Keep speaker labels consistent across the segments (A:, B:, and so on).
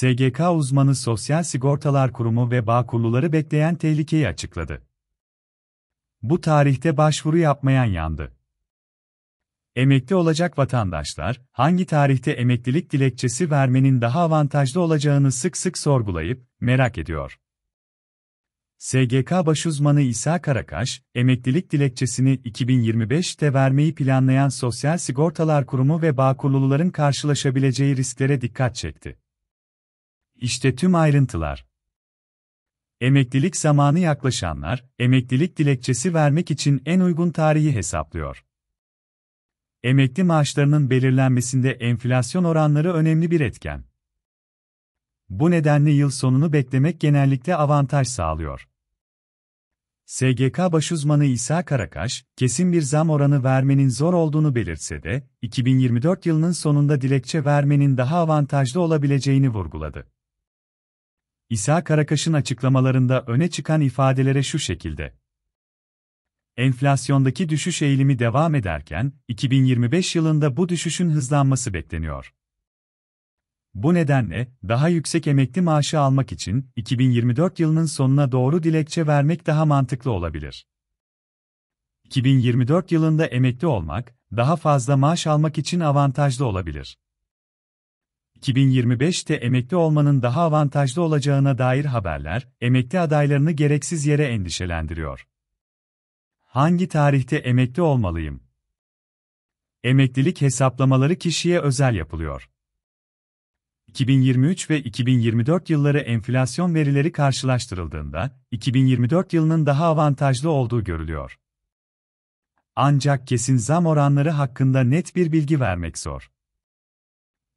A: SGK uzmanı Sosyal Sigortalar Kurumu ve Bağkurluları bekleyen tehlikeyi açıkladı. Bu tarihte başvuru yapmayan yandı. Emekli olacak vatandaşlar, hangi tarihte emeklilik dilekçesi vermenin daha avantajlı olacağını sık sık sorgulayıp, merak ediyor. SGK baş uzmanı İsa Karakaş, emeklilik dilekçesini 2025'te vermeyi planlayan Sosyal Sigortalar Kurumu ve Bağkurluların karşılaşabileceği risklere dikkat çekti. İşte tüm ayrıntılar. Emeklilik zamanı yaklaşanlar, emeklilik dilekçesi vermek için en uygun tarihi hesaplıyor. Emekli maaşlarının belirlenmesinde enflasyon oranları önemli bir etken. Bu nedenle yıl sonunu beklemek genellikle avantaj sağlıyor. SGK başuzmanı İsa Karakaş, kesin bir zam oranı vermenin zor olduğunu belirtse de, 2024 yılının sonunda dilekçe vermenin daha avantajlı olabileceğini vurguladı. İsa Karakaş'ın açıklamalarında öne çıkan ifadelere şu şekilde. Enflasyondaki düşüş eğilimi devam ederken, 2025 yılında bu düşüşün hızlanması bekleniyor. Bu nedenle, daha yüksek emekli maaşı almak için 2024 yılının sonuna doğru dilekçe vermek daha mantıklı olabilir. 2024 yılında emekli olmak, daha fazla maaş almak için avantajlı olabilir. 2025'te emekli olmanın daha avantajlı olacağına dair haberler, emekli adaylarını gereksiz yere endişelendiriyor. Hangi tarihte emekli olmalıyım? Emeklilik hesaplamaları kişiye özel yapılıyor. 2023 ve 2024 yılları enflasyon verileri karşılaştırıldığında, 2024 yılının daha avantajlı olduğu görülüyor. Ancak kesin zam oranları hakkında net bir bilgi vermek zor.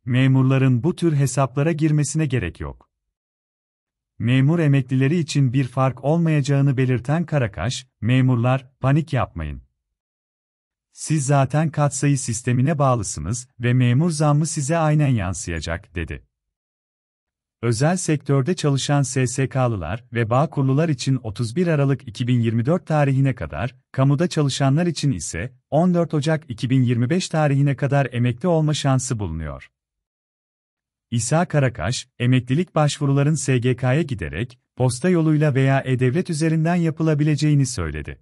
A: Memurların bu tür hesaplara girmesine gerek yok. Memur emeklileri için bir fark olmayacağını belirten Karakaş, memurlar, panik yapmayın. Siz zaten katsayı sistemine bağlısınız ve memur zammı size aynen yansıyacak, dedi. Özel sektörde çalışan SSK'lılar ve bağ kurlular için 31 Aralık 2024 tarihine kadar, kamuda çalışanlar için ise 14 Ocak 2025 tarihine kadar emekli olma şansı bulunuyor. İsa Karakaş, emeklilik başvuruların SGK'ya giderek, posta yoluyla veya e-devlet üzerinden yapılabileceğini söyledi.